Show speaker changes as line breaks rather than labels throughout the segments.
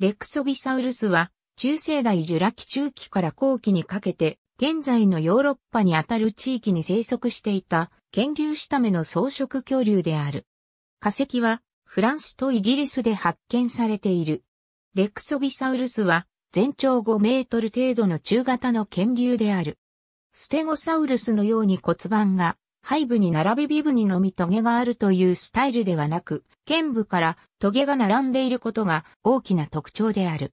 レクソビサウルスは、中世代ジュラ紀中期から後
期にかけて、現在のヨーロッパにあたる地域に生息していた、源流下目の草食恐竜である。化石は、フランスとイギリスで発見されている。レクソビサウルスは、全長5メートル程度の中型の剣竜である。ステゴサウルスのように骨盤が背部に並び尾部にのみトゲがあるというスタイルではなく、剣部からトゲが並んでいることが大きな特徴である。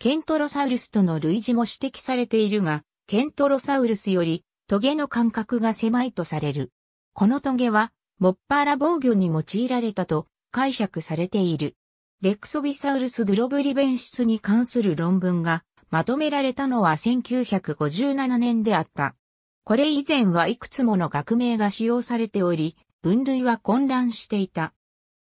ケントロサウルスとの類似も指摘されているが、ケントロサウルスよりトゲの間隔が狭いとされる。このトゲは、もっぱら防御に用いられたと解釈されている。レクソビサウルス・ドゥロブリベンシスに関する論文がまとめられたのは1957年であった。これ以前はいくつもの学名が使用されており、分類は混乱していた。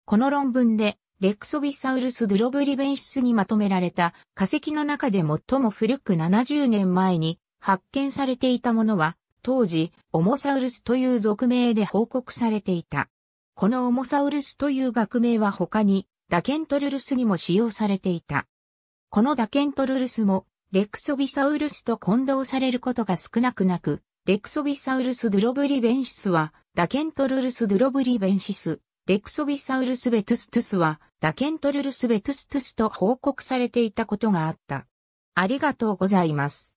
この論文で、レクソビサウルス・ドロブリベンシスにまとめられた化石の中で最も古く70年前に発見されていたものは、当時、オモサウルスという俗名で報告されていた。このオモサウルスという学名は他に、ダケントルルスにも使用されていた。このダケントルルスも、レクソビサウルスと混同されることが少なくなく、レクソビサウルス・ドゥロブリベンシスは、ダケントルルス・ドゥロブリベンシス、レクソビサウルス・ベトゥストゥスは、ダケントルルス・ベ
トゥストゥスと報告されていたことがあった。ありがとうございます。